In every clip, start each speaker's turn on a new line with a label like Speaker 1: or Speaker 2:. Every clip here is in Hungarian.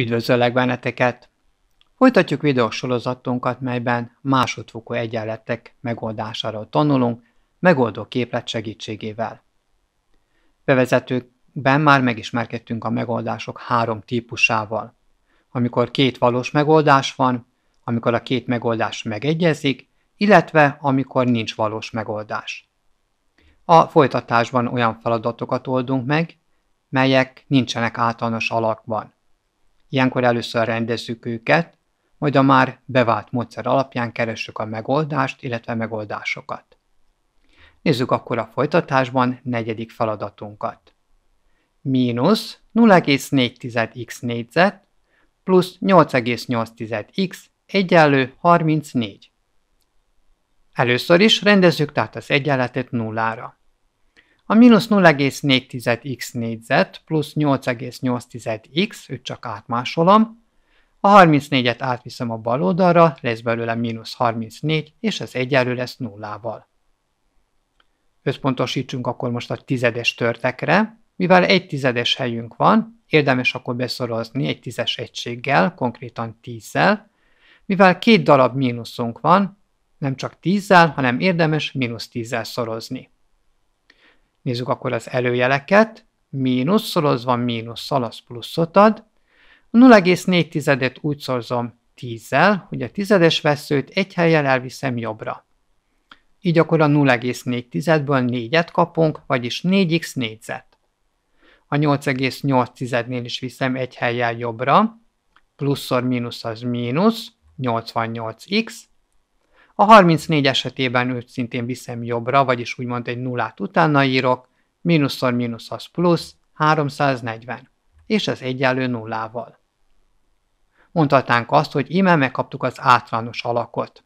Speaker 1: Üdvözöllek benneteket! Folytatjuk videósorozatunkat, melyben másodfokú egyenletek megoldásáról tanulunk, megoldó képlet segítségével. Bevezetőkben már megismerkedtünk a megoldások három típusával. Amikor két valós megoldás van, amikor a két megoldás megegyezik, illetve amikor nincs valós megoldás. A folytatásban olyan feladatokat oldunk meg, melyek nincsenek általános alakban Ilyenkor először rendezzük őket, majd a már bevált módszer alapján keressük a megoldást, illetve megoldásokat. Nézzük akkor a folytatásban negyedik feladatunkat. Mínusz 0,4x négyzet plusz 8,8x egyenlő 34. Először is rendezzük tehát az egyenletet nullára. A mínusz 0,4x négyzet plusz 8,8x, őt csak átmásolom, a 34-et átviszem a bal oldalra, lesz belőle mínusz 34, és ez egyenlő lesz nullával. Összpontosítsunk akkor most a tizedes törtekre, mivel egy tizedes helyünk van, érdemes akkor beszorozni egy tízes egységgel, konkrétan tízzel, mivel két darab mínuszunk van, nem csak tízzel, hanem érdemes mínusz tízzel szorozni. Nézzük akkor az előjeleket. Mínusz szorozva mínusz szalasz pluszot ad. A 04 tizedet úgy szorzom 10-zel, hogy a tizedes veszőt egy helyen elviszem jobbra. Így akkor a 04 tizedből 4-et kapunk, vagyis 4x négyzet. A 88 tizednél is viszem egy helyen jobbra, pluszor mínusz az mínusz, 88x, a 34 esetében őt szintén viszem jobbra, vagyis úgymond egy nullát utána írok, mínuszor mínusz az plusz, 340, és ez egyenlő nullával. Mondhatnánk azt, hogy íme megkaptuk az általános alakot.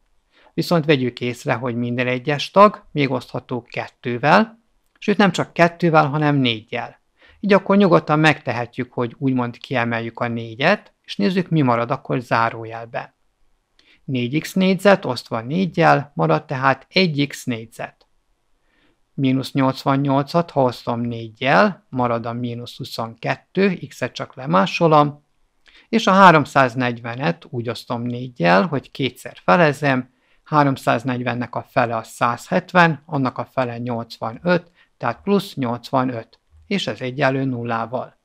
Speaker 1: Viszont vegyük észre, hogy minden egyes tag még osztható kettővel, sőt nem csak kettővel, hanem négyel. Így akkor nyugodtan megtehetjük, hogy úgymond kiemeljük a négyet, és nézzük, mi marad akkor zárójelben. 4x négyzet osztva 4-jel, maradt tehát 1x négyzet. Mínusz 88-at, ha osztom 4-jel, marad a mínusz 22, x-et csak lemásolom, és a 340-et úgy osztom 4-jel, hogy kétszer felezem, 340-nek a fele a 170, annak a fele 85, tehát plusz 85, és ez egyenlő nullával.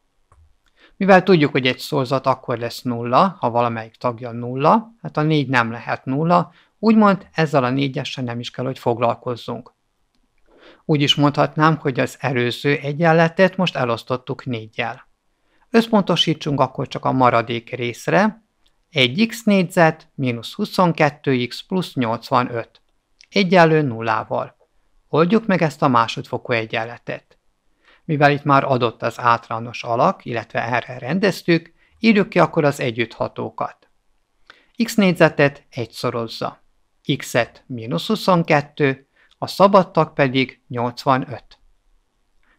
Speaker 1: Mivel tudjuk, hogy egy szorzat akkor lesz nulla, ha valamelyik tagja nulla, hát a négy nem lehet nulla, úgymond ezzel a négyessel nem is kell, hogy foglalkozzunk. Úgy is mondhatnám, hogy az erőző egyenletet most elosztottuk négyel. Összpontosítsunk akkor csak a maradék részre, 1x négyzet mínusz 22x plusz 85 egyenlő nullával. Oldjuk meg ezt a másodfokú egyenletet. Mivel itt már adott az általános alak, illetve erre rendeztük, írjuk ki akkor az együtthatókat. x négyzetet egyszorozza, x-et mínusz 22, a szabadtak pedig 85.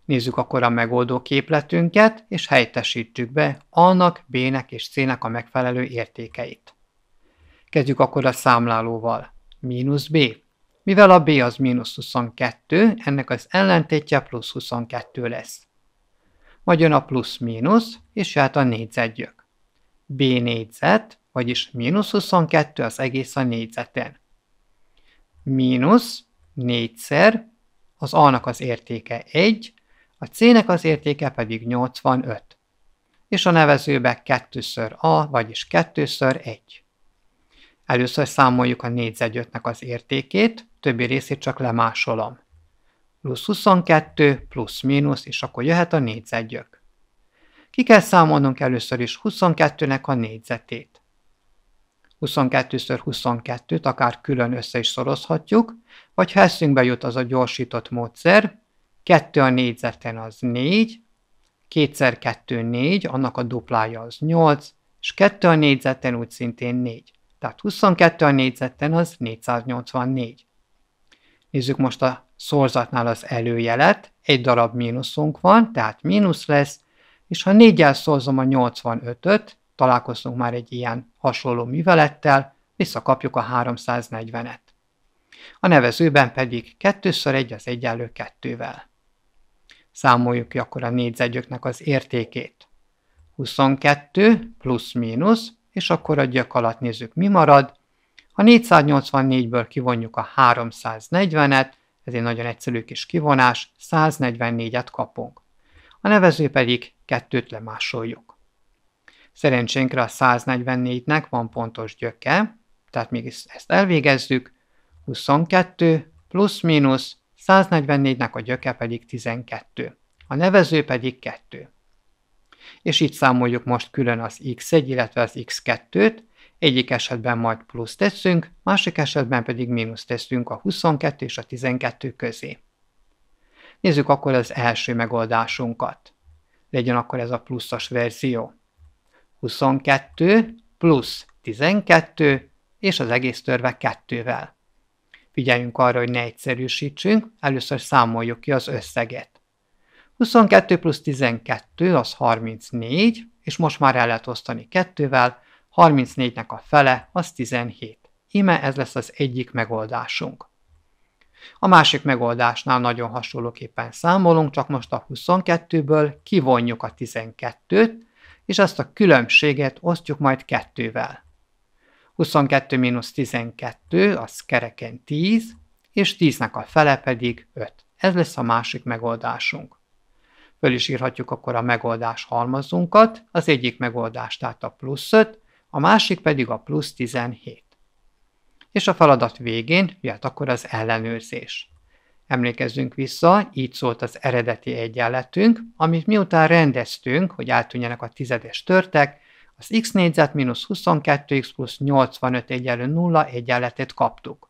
Speaker 1: Nézzük akkor a megoldó képletünket, és helytesítjük be a B-nek és C-nek a megfelelő értékeit. Kezdjük akkor a számlálóval. Mínusz B mivel a b az mínusz 22, ennek az ellentétje plusz 22 lesz. Majd jön a plusz-mínusz, és hát a négyzetgyök. b négyzet, vagyis mínusz 22 az egész a négyzeten. Mínusz négyszer, az a-nak az értéke 1, a c-nek az értéke pedig 85. És a nevezőbe 2-ször a, vagyis 2-ször 1. Először számoljuk a négyzetgyöknek az értékét, többi részét csak lemásolom. Plusz 22, plusz mínusz, és akkor jöhet a négyzetgyök. Ki kell számolnunk először is 22-nek a négyzetét. 22-ször 22-t akár külön össze is szorozhatjuk, vagy ha eszünkbe jut az a gyorsított módszer, 2 a négyzeten az 4, 2 2 4, annak a duplája az 8, és 2 a négyzeten úgy szintén 4. Tehát 22 a négyzeten az 484. Nézzük most a szorzatnál az előjelet, egy darab mínuszunk van, tehát mínusz lesz, és ha négyel szorzom a 85-öt, találkoztunk már egy ilyen hasonló művelettel, visszakapjuk a 340-et. A nevezőben pedig 2 egy 1 az egyenlő 2-vel. Számoljuk ki akkor a négyzetgyöknek az értékét. 22 plusz mínusz, és akkor a gyök alatt nézzük mi marad, ha 484-ből kivonjuk a 340-et, ez egy nagyon egyszerű kis kivonás, 144-et kapunk. A nevező pedig kettőt lemásoljuk. Szerencsénkre a 144-nek van pontos gyöke, tehát mégis ezt elvégezzük, 22 plusz-mínusz, 144-nek a gyöke pedig 12, a nevező pedig 2. És így számoljuk most külön az x1, illetve az x2-t, egyik esetben majd plusz teszünk, másik esetben pedig mínusz teszünk a 22 és a 12 közé. Nézzük akkor az első megoldásunkat. Legyen akkor ez a pluszos verzió. 22 plusz 12 és az egész törve 2-vel. Figyeljünk arra, hogy ne egyszerűsítsünk, először számoljuk ki az összeget. 22 plusz 12 az 34, és most már el lehet osztani kettővel, 34-nek a fele, az 17. Íme ez lesz az egyik megoldásunk. A másik megoldásnál nagyon hasonlóképpen számolunk, csak most a 22-ből kivonjuk a 12-t, és azt a különbséget osztjuk majd kettővel. 22 mínusz 12, az kereken 10, és 10-nek a fele pedig 5. Ez lesz a másik megoldásunk. Föl is írhatjuk akkor a megoldás halmazunkat, az egyik megoldás tehát a plusz 5, a másik pedig a plusz 17. És a feladat végén jött akkor az ellenőrzés. Emlékezzünk vissza, így szólt az eredeti egyenletünk, amit miután rendeztünk, hogy eltűnjenek a tizedes törtek, az x négyzet mínusz 22x plusz 85 egyenlő 0 egyenletét kaptuk.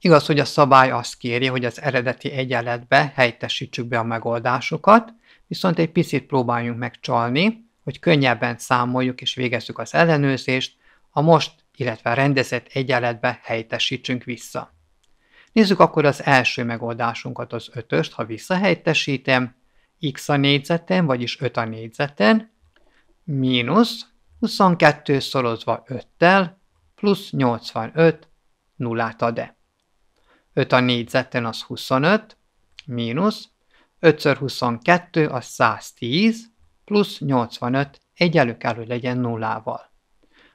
Speaker 1: Igaz, hogy a szabály azt kéri, hogy az eredeti egyenletbe helytesítsük be a megoldásokat, viszont egy picit próbáljunk megcsalni, hogy könnyebben számoljuk és végezzük az ellenőrzést, a most, illetve a rendezett egyenletbe helytesítsünk vissza. Nézzük akkor az első megoldásunkat, az ötöst, ha visszahelytesítem, x a négyzeten, vagyis 5 a négyzeten, mínusz 22 szorozva 5-tel, plusz 85, nullát ad -e. 5 a négyzeten az 25, mínusz 5 x 22 az 110, plusz 85 egyenlő kell, hogy legyen nullával.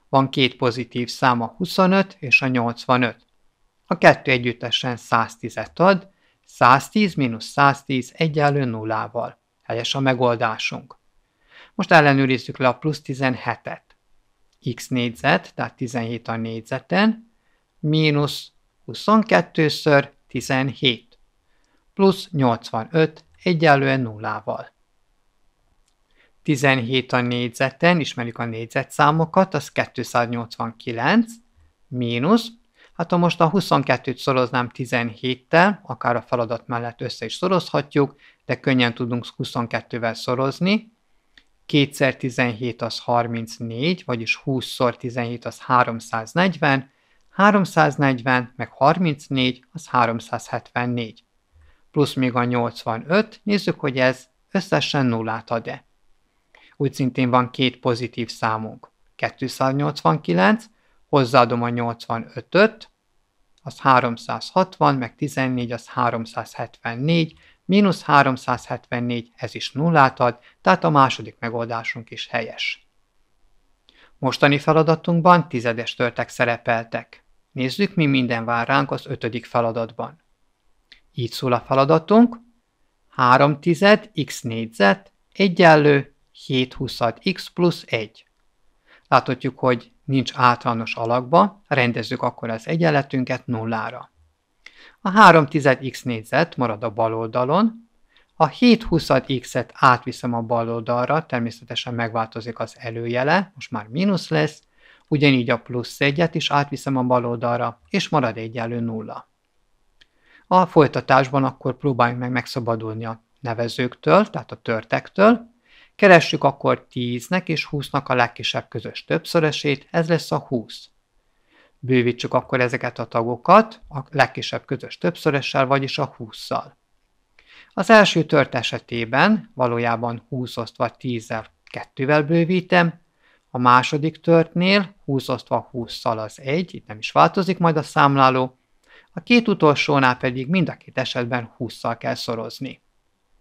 Speaker 1: Van két pozitív szám a 25 és a 85. A kettő együttesen 110-et ad, 110 mínusz 110 egyenlő nullával. Helyes a megoldásunk. Most ellenőrizzük le a plusz 17-et. x négyzet, tehát 17 a négyzeten, mínusz 22-ször 17, plusz 85 egyenlően nullával. 17 a négyzeten, ismerjük a négyzetszámokat, az 289 mínusz, hát ha most a 22-t szoroznám 17-tel, akár a feladat mellett össze is szorozhatjuk, de könnyen tudunk 22-vel szorozni, 2 17 az 34, vagyis 20-szor 17 az 340, 340 meg 34 az 374. Plusz még a 85, nézzük, hogy ez összesen nullát ad-e úgy szintén van két pozitív számunk. 289, hozzáadom a 85-öt, az 360, meg 14, az 374, mínusz 374, ez is nullát ad, tehát a második megoldásunk is helyes. Mostani feladatunkban tizedes törtek szerepeltek. Nézzük, mi minden vár ránk az ötödik feladatban. Így szól a feladatunk. 3 tized x négyzet egyenlő 7 20 x plusz 1. Láthatjuk, hogy nincs általános alakba, rendezzük akkor az egyenletünket nullára. A 3 tized x négyzet marad a bal oldalon, a 7 20 x-et átviszem a bal oldalra, természetesen megváltozik az előjele, most már mínusz lesz, ugyanígy a plusz 1-et is átviszem a bal oldalra, és marad egyenlő nulla. A folytatásban akkor próbáljunk meg megszabadulni a nevezőktől, tehát a törtektől, Keressük akkor 10-nek és 20-nak a legkisebb közös többszörösét, ez lesz a 20. Bővítsük akkor ezeket a tagokat a legkisebb közös többszörössel, vagyis a 20-szal. Az első tört esetében valójában 20 osztva 10-zel 2-vel bővítem, a második törtnél 20 osztva 20-szal az 1, itt nem is változik majd a számláló, a két utolsónál pedig mind a két esetben 20-szal kell szorozni,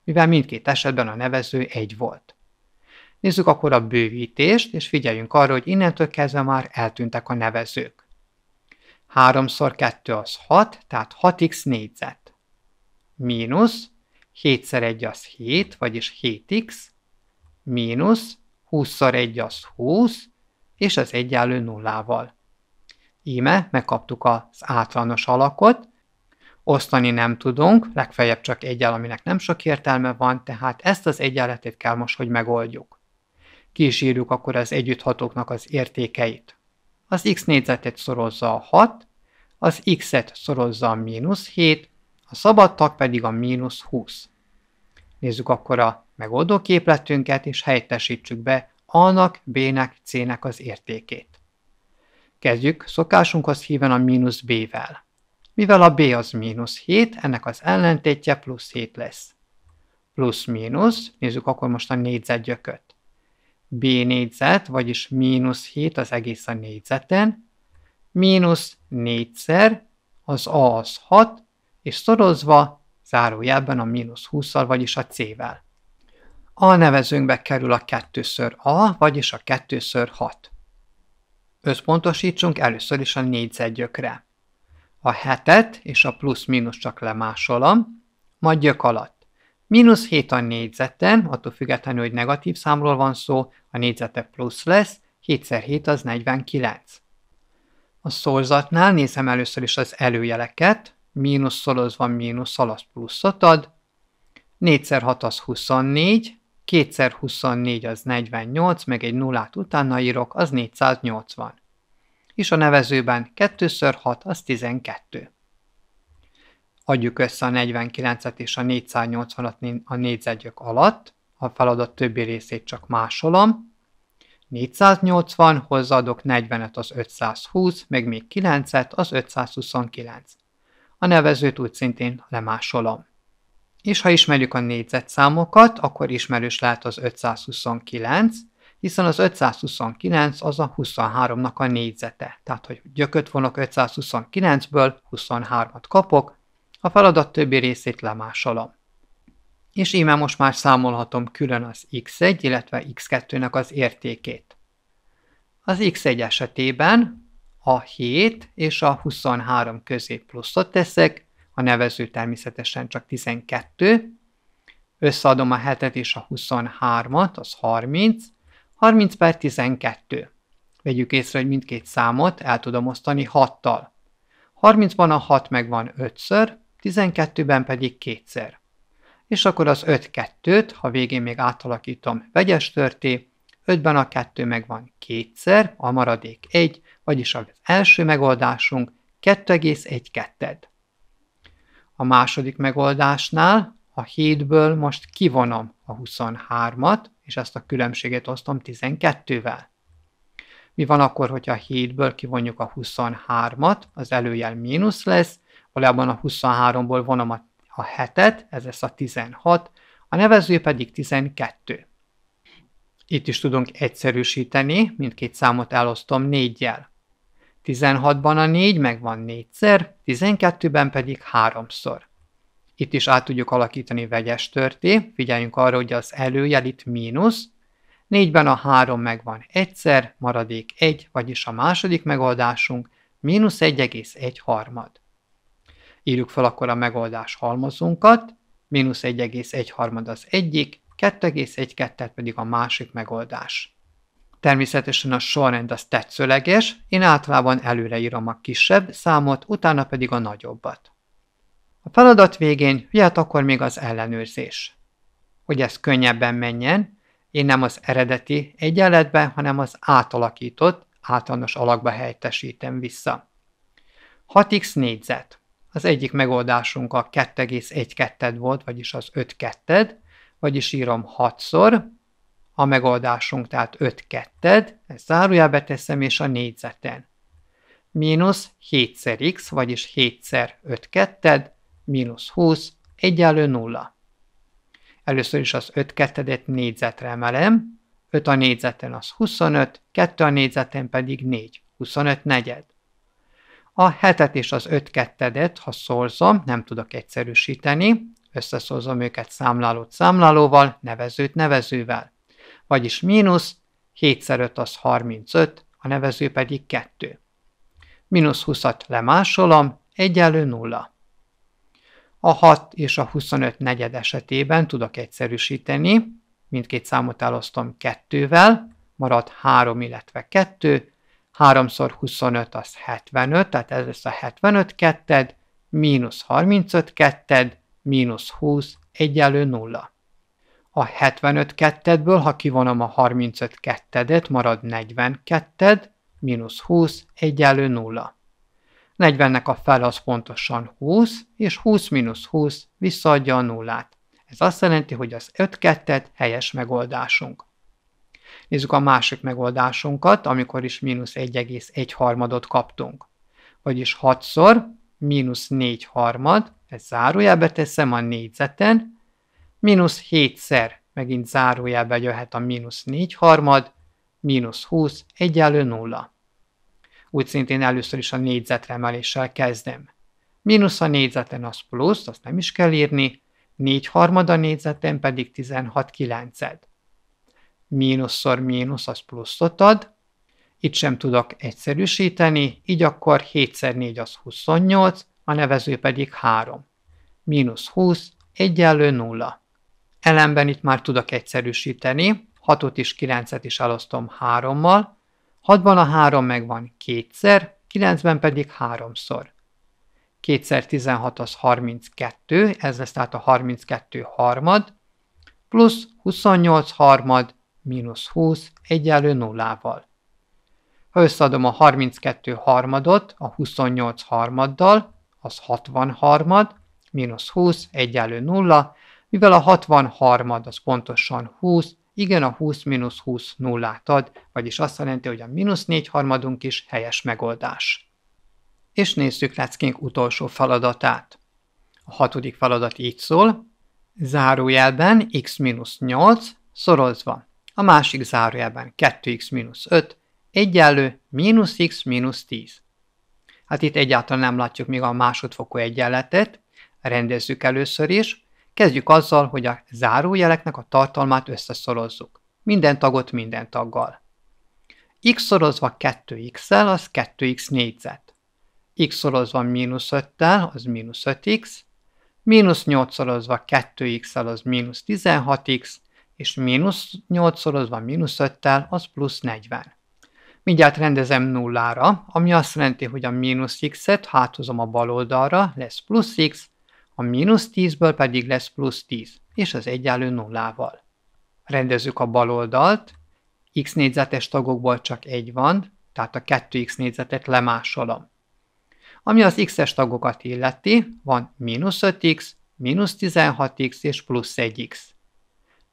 Speaker 1: mivel mindkét esetben a nevező 1 volt. Nézzük akkor a bővítést, és figyeljünk arra, hogy innentől kezdve már eltűntek a nevezők. 3 x 2 az 6, tehát 6x négyzet. Mínusz 7 x 1 az 7, vagyis 7x, mínusz 20 x 1 az 20, és az egyenlő nullával. Íme megkaptuk az általános alakot, osztani nem tudunk, legfeljebb csak egyel, aminek nem sok értelme van, tehát ezt az egyenletét kell most, hogy megoldjuk kísérjük akkor az együtthatóknak az értékeit. Az x négyzetet szorozza a 6, az x-et szorozza a mínusz 7, a szabadtak pedig a mínusz 20. Nézzük akkor a megoldó képletünket, és helyettesítsük be a-nak, b-nek, c-nek az értékét. Kezdjük szokásunkhoz híven a mínusz b-vel. Mivel a b az mínusz 7, ennek az ellentétje plusz 7 lesz. Plusz mínusz, nézzük akkor most a négyzetgyököt b négyzet, vagyis mínusz 7 az egész a négyzeten, mínusz 4-szer, az a az 6, és szorozva zárójelben a mínusz 20-szal, vagyis a c-vel. A nevezőnkbe kerül a 2-ször a, vagyis a 2-ször 6. Összpontosítsunk először is a négyzetgyökre. A hetet és a plusz mínusz csak lemásolom, majd gyök alatt. Mínusz 7 a négyzeten, attól függetlenül, hogy negatív számról van szó, a négyzete plusz lesz, 7x7 az 49. A szorzatnál nézem először is az előjeleket, mínusz szorozva mínusz szalasz pluszot ad, 4x6 az 24, 2x24 az 48, meg egy nullát utána írok, az 480. És a nevezőben 2x6 az 12 adjuk össze a 49-et és a 480-at a négyzetgyök alatt, a feladat többi részét csak másolom, 480, hozzáadok 40-et az 520, meg még 9-et az 529. A nevezőt úgy szintén lemásolom. És ha ismerjük a négyzetszámokat, akkor ismerős lehet az 529, hiszen az 529 az a 23-nak a négyzete. Tehát, hogy gyököt vonok 529-ből, 23-at kapok, a feladat többi részét lemásolom. És íme most már számolhatom külön az x1, illetve x2-nek az értékét. Az x1 esetében a 7 és a 23 közé pluszot teszek, a nevező természetesen csak 12, összeadom a 7-et és a 23-at, az 30, 30 per 12. Vegyük észre, hogy mindkét számot el tudom osztani 6-tal. 30-ban a 6 megvan 5-ször, 12-ben pedig kétszer. És akkor az 5-2-t, ha végén még átalakítom vegyes törté, 5-ben a 2 megvan kétszer, a maradék 1, vagyis az első megoldásunk 2,1-2. A második megoldásnál a 7-ből most kivonom a 23-at, és ezt a különbséget osztom 12-vel. Mi van akkor, hogyha 7-ből kivonjuk a 23-at, az előjel mínusz lesz, valójában a 23-ból vonom a, a 7-et, ez lesz a 16, a nevező pedig 12. Itt is tudunk egyszerűsíteni, mindkét számot elosztom 4-jel. 16-ban a 4 megvan 4-szer, 12-ben pedig 3-szor. Itt is át tudjuk alakítani vegyes törté, figyeljünk arra, hogy az előjel itt mínusz, 4-ben a 3 megvan egyszer, maradék 1, vagyis a második megoldásunk mínusz 1,1 harmad. Írjuk fel akkor a megoldás halmozunkat, mínusz 1,1 harmad az egyik, 2,1 pedig a másik megoldás. Természetesen a sorrend az tetszőleges, én általában előre írom a kisebb számot, utána pedig a nagyobbat. A feladat végén jöhet akkor még az ellenőrzés. Hogy ez könnyebben menjen, én nem az eredeti egyenletbe, hanem az átalakított, általános alakba helyettesítem vissza. 6x négyzet. Az egyik megoldásunk a 2,1 ed volt, vagyis az 5 ed vagyis írom 6-szor, a megoldásunk tehát 5 ed ezt zárójelbe teszem, és a négyzeten. Mínusz 7-szer x, vagyis 7-szer 5 ed mínusz 20, egyenlő 0. Először is az 5 kettedet négyzetre emelem, 5 a négyzeten az 25, 2 a négyzeten pedig 4, 25 negyed. A hetet és az öt kettedet, ha szorzom, nem tudok egyszerűsíteni, összeszorzom őket számlálót számlálóval, nevezőt nevezővel. Vagyis mínusz 7x5 az 35, a nevező pedig 2. Mínusz 20-at lemásolom, egyenlő 0. A 6 és a 25 negyed esetében tudok egyszerűsíteni, mindkét számot elosztom 2-vel, marad 3, illetve 2, 3x25 az 75, tehát ez lesz a 75 ketted, mínusz 35 ketted, mínusz 20 egyenlő 0. A 75 kettedből, ha kivonom a 35 kettedet, marad 40 ketted, mínusz 20 egyenlő 0. 40-nek a fel az pontosan 20, és 20 mínusz 20 visszaadja a nullát. Ez azt jelenti, hogy az 5 kettet helyes megoldásunk. Nézzük a másik megoldásunkat, amikor is mínusz 1,1 harmadot kaptunk. Vagyis 6-szor mínusz 4 harmad, ezt zárójelbe teszem a négyzeten, mínusz 7-szer, megint zárójelbe jöhet a mínusz 4 harmad, mínusz 20 egyenlő 0. Úgy szintén először is a négyzetre emeléssel kezdem. Mínusz a négyzeten az plusz, azt nem is kell írni, 4 harmad a négyzeten pedig 16 kilenced mínuszszor mínusz az pluszot ad, itt sem tudok egyszerűsíteni, így akkor 7 x 4 az 28, a nevező pedig 3. Mínusz 20 egyenlő 0. Ellenben itt már tudok egyszerűsíteni, 6-ot is 9-et is elosztom 3-mal, 6-ban a 3 megvan 2 kétszer, 9-ben pedig 3 háromszor. Kétszer 16 az 32, ez lesz tehát a 32 harmad, plusz 28 harmad, mínusz 20 egyenlő nullával. Ha összeadom a 32 harmadot a 28 harmaddal, az 60 harmad, mínusz 20 egyenlő nulla, mivel a 60 harmad az pontosan 20, igen a 20 mínusz 20 nullát ad, vagyis azt jelenti, hogy a mínusz 4 harmadunk is helyes megoldás. És nézzük leckénk utolsó feladatát. A hatodik feladat így szól, zárójelben x-8 szorozva a másik zárójelben 2x 5 egyenlő mínusz x mínusz 10. Hát itt egyáltalán nem látjuk még a másodfokú egyenletet, rendezzük először is, kezdjük azzal, hogy a zárójeleknek a tartalmát összeszorozzuk. Minden tagot minden taggal. x szorozva 2x-el az 2x négyzet. x szorozva mínusz 5-tel az mínusz 5x, mínusz 8 szorozva 2x-el az mínusz 16x, és mínusz 8 szorozva mínusz 5-tel, az plusz 40. Mindjárt rendezem nullára, ami azt jelenti, hogy a mínusz x-et háthozom a bal oldalra, lesz plusz x, a mínusz 10-ből pedig lesz plusz 10, és az egyenlő nullával. Rendezzük a bal oldalt, x négyzetes tagokból csak egy van, tehát a 2x négyzetet lemásolom. Ami az x-es tagokat illeti, van mínusz 5x, mínusz 16x és plusz 1x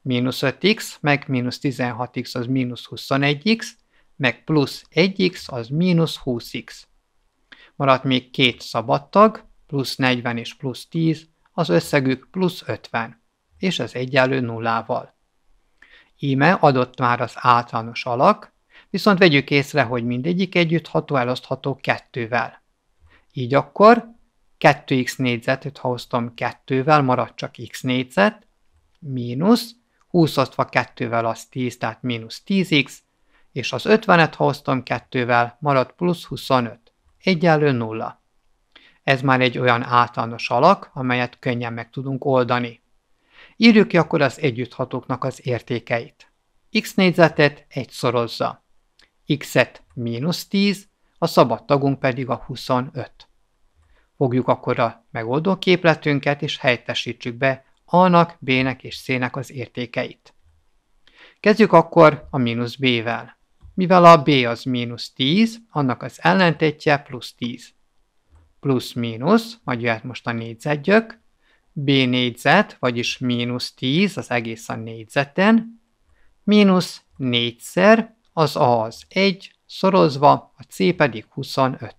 Speaker 1: mínusz 5x, meg mínusz 16x az mínusz 21x, meg plusz 1x az mínusz 20x. Maradt még két szabad tag, plusz 40 és plusz 10, az összegük plusz 50, és ez egyenlő nullával. Íme adott már az általános alak, viszont vegyük észre, hogy mindegyik együtt ható elosztható kettővel. Így akkor 2x négyzetet, ha hoztam kettővel, marad csak x négyzet, mínusz 20 osztva 2-vel az 10, tehát mínusz 10x, és az 50-et, ha osztom 2-vel, marad plusz 25, egyenlő 0. Ez már egy olyan általános alak, amelyet könnyen meg tudunk oldani. Írjuk ki akkor az együtthatóknak az értékeit. x négyzetet egyszorozza. x-et mínusz 10, a szabad tagunk pedig a 25. Fogjuk akkor a megoldó képletünket és helyettesítsük be a-nak, B-nek és C-nek az értékeit. Kezdjük akkor a mínusz B-vel. Mivel a B az mínusz 10, annak az ellentétje plusz 10. Plusz mínusz, vagy jöhet most a négyzetgyök, B négyzet, vagyis mínusz 10, az egész a négyzeten, mínusz 4-szer, az A az 1, szorozva, a C pedig 25.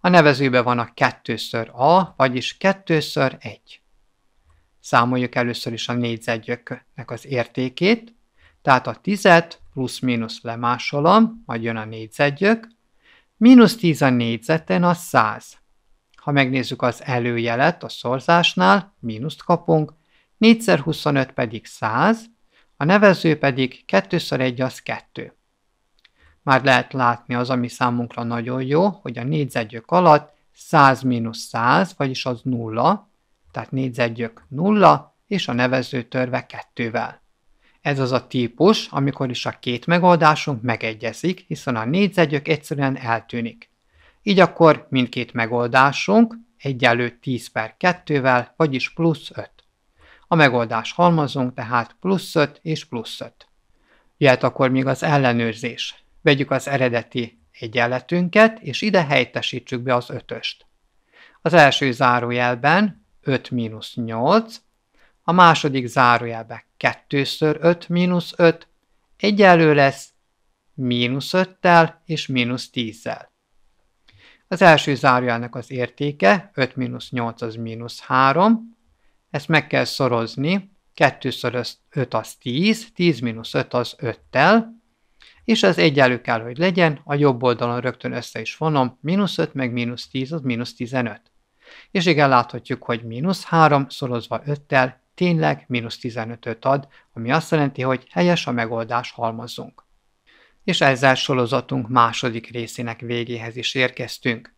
Speaker 1: A nevezőben van a kettőször A, vagyis kettőször 1. Számoljuk először is a négyzetgyöknek az értékét, tehát a 10 plusz-mínusz lemásolom, majd jön a négyzetgyök, mínusz 10 a négyzeten a 100. Ha megnézzük az előjelet a szorzásnál, mínuszt kapunk, 4x25 pedig 100, a nevező pedig 2x1 az 2. Már lehet látni az, ami számunkra nagyon jó, hogy a négyzetgyök alatt 100 mínusz 100, vagyis az 0, tehát négyzetgyök 0 és a nevező törve 2-vel. Ez az a típus, amikor is a két megoldásunk megegyezik, hiszen a négyzetgyök egyszerűen eltűnik. Így akkor mindkét megoldásunk egyenlő 10 per 2-vel, vagyis plusz 5. A megoldás halmazunk tehát plusz 5 és plusz 5. Jöhet akkor még az ellenőrzés. Vegyük az eredeti egyenletünket, és ide helytesítsük be az ötöst. Az első zárójelben 5 mínusz 8, a második zárójelbe 2-ször 5 mínusz 5, egyelő lesz mínusz 5-tel és mínusz 10-zel. Az első zárójelnek az értéke 5 mínusz 8 az mínusz 3, ezt meg kell szorozni, 2-ször 5 az 10, 10 mínusz 5 az 5-tel, és ez egyenlő kell, hogy legyen, a jobb oldalon rögtön össze is vonom, mínusz 5 meg mínusz 10 az mínusz 15 és igen láthatjuk, hogy mínusz 3 szorozva 5-tel tényleg mínusz 15-öt ad, ami azt jelenti, hogy helyes a megoldás halmazunk. És ezzel sorozatunk második részének végéhez is érkeztünk.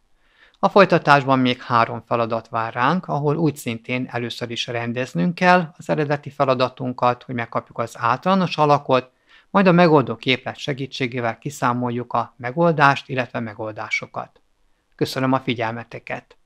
Speaker 1: A folytatásban még három feladat vár ránk, ahol úgy szintén először is rendeznünk kell az eredeti feladatunkat, hogy megkapjuk az általános alakot, majd a megoldó képlet segítségével kiszámoljuk a megoldást, illetve megoldásokat. Köszönöm a figyelmeteket!